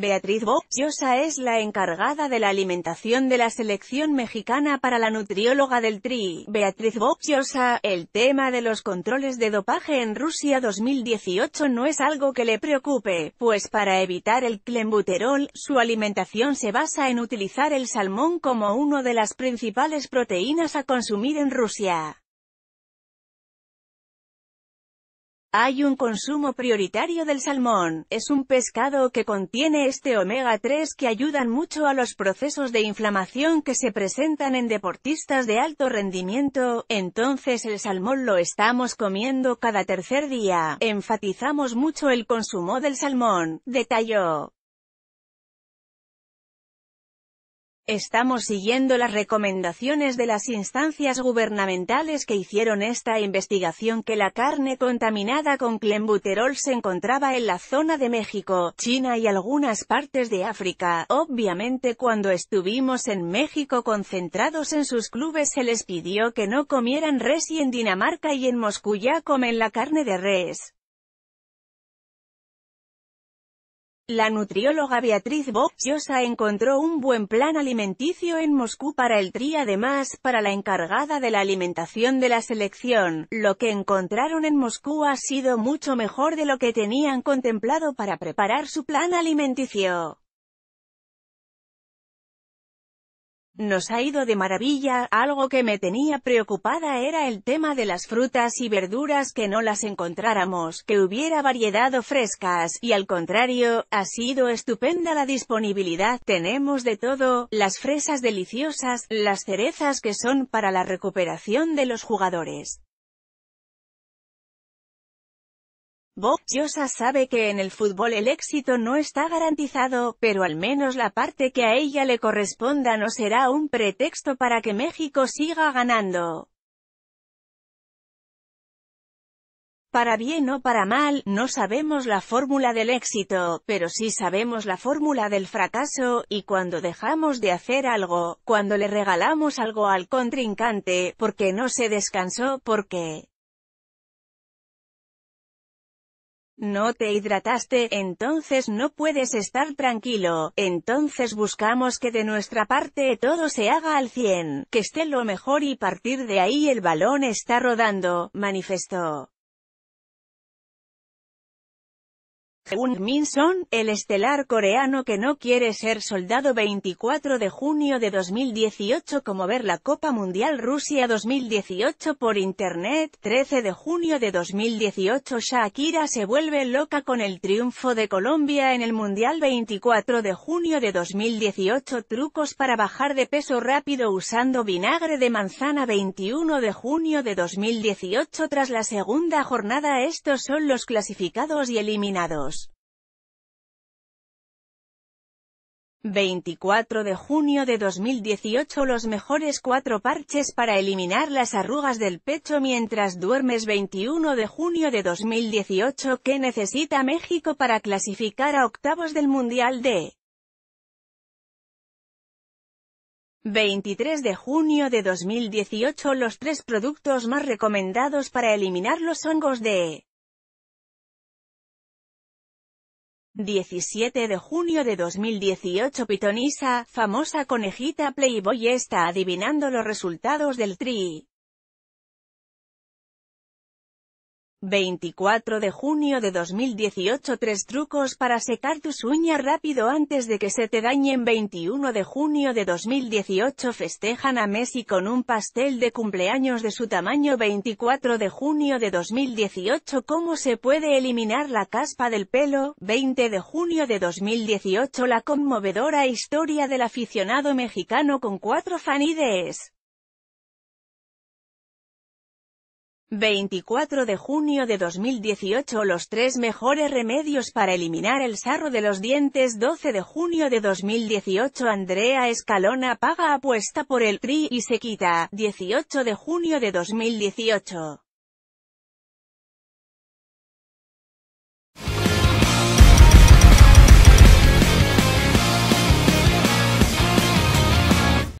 Beatriz Boxiosa es la encargada de la alimentación de la selección mexicana para la nutrióloga del TRI, Beatriz Boxiosa, El tema de los controles de dopaje en Rusia 2018 no es algo que le preocupe, pues para evitar el clenbuterol, su alimentación se basa en utilizar el salmón como una de las principales proteínas a consumir en Rusia. Hay un consumo prioritario del salmón, es un pescado que contiene este omega 3 que ayudan mucho a los procesos de inflamación que se presentan en deportistas de alto rendimiento, entonces el salmón lo estamos comiendo cada tercer día, enfatizamos mucho el consumo del salmón, detalló. Estamos siguiendo las recomendaciones de las instancias gubernamentales que hicieron esta investigación que la carne contaminada con clenbuterol se encontraba en la zona de México, China y algunas partes de África. Obviamente cuando estuvimos en México concentrados en sus clubes se les pidió que no comieran res y en Dinamarca y en Moscú ya comen la carne de res. La nutrióloga Beatriz Boxiosa encontró un buen plan alimenticio en Moscú para el TRI además, para la encargada de la alimentación de la selección, lo que encontraron en Moscú ha sido mucho mejor de lo que tenían contemplado para preparar su plan alimenticio. Nos ha ido de maravilla, algo que me tenía preocupada era el tema de las frutas y verduras que no las encontráramos, que hubiera variedad o frescas, y al contrario, ha sido estupenda la disponibilidad, tenemos de todo, las fresas deliciosas, las cerezas que son para la recuperación de los jugadores. Bob sabe que en el fútbol el éxito no está garantizado, pero al menos la parte que a ella le corresponda no será un pretexto para que México siga ganando. Para bien o para mal, no sabemos la fórmula del éxito, pero sí sabemos la fórmula del fracaso, y cuando dejamos de hacer algo, cuando le regalamos algo al contrincante, porque no se descansó, porque No te hidrataste, entonces no puedes estar tranquilo, entonces buscamos que de nuestra parte todo se haga al 100, que esté lo mejor y partir de ahí el balón está rodando, manifestó. Según Min Son, el estelar coreano que no quiere ser soldado 24 de junio de 2018 como ver la Copa Mundial Rusia 2018 por internet 13 de junio de 2018 Shakira se vuelve loca con el triunfo de Colombia en el Mundial 24 de junio de 2018 trucos para bajar de peso rápido usando vinagre de manzana 21 de junio de 2018 tras la segunda jornada estos son los clasificados y eliminados 24 de junio de 2018 Los mejores cuatro parches para eliminar las arrugas del pecho mientras duermes 21 de junio de 2018 ¿Qué necesita México para clasificar a octavos del Mundial de 23 de junio de 2018 Los tres productos más recomendados para eliminar los hongos de 17 de junio de 2018 Pitonisa, famosa conejita Playboy está adivinando los resultados del tri. 24 de junio de 2018 Tres trucos para secar tus uñas rápido antes de que se te dañen 21 de junio de 2018 Festejan a Messi con un pastel de cumpleaños de su tamaño 24 de junio de 2018 Cómo se puede eliminar la caspa del pelo 20 de junio de 2018 La conmovedora historia del aficionado mexicano con cuatro fanides 24 de junio de 2018 Los tres mejores remedios para eliminar el sarro de los dientes 12 de junio de 2018 Andrea Escalona paga apuesta por el TRI y se quita, 18 de junio de 2018